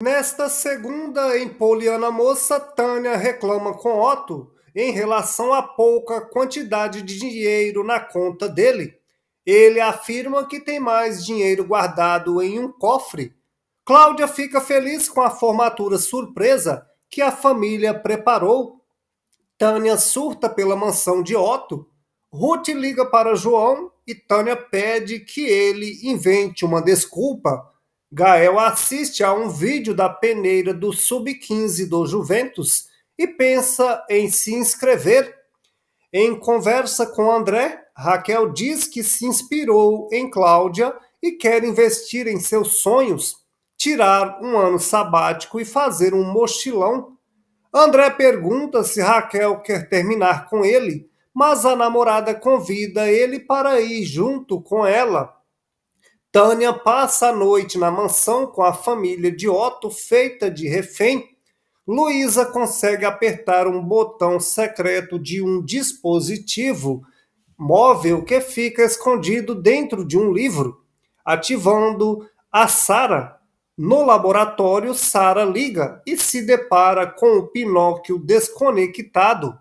Nesta segunda, em Poliana Moça, Tânia reclama com Otto em relação à pouca quantidade de dinheiro na conta dele. Ele afirma que tem mais dinheiro guardado em um cofre. Cláudia fica feliz com a formatura surpresa que a família preparou. Tânia surta pela mansão de Otto. Ruth liga para João e Tânia pede que ele invente uma desculpa Gael assiste a um vídeo da peneira do Sub-15 do Juventus e pensa em se inscrever. Em conversa com André, Raquel diz que se inspirou em Cláudia e quer investir em seus sonhos, tirar um ano sabático e fazer um mochilão. André pergunta se Raquel quer terminar com ele, mas a namorada convida ele para ir junto com ela Tânia passa a noite na mansão com a família de Otto, feita de refém. Luísa consegue apertar um botão secreto de um dispositivo móvel que fica escondido dentro de um livro, ativando a Sara. No laboratório, Sara liga e se depara com o Pinóquio desconectado.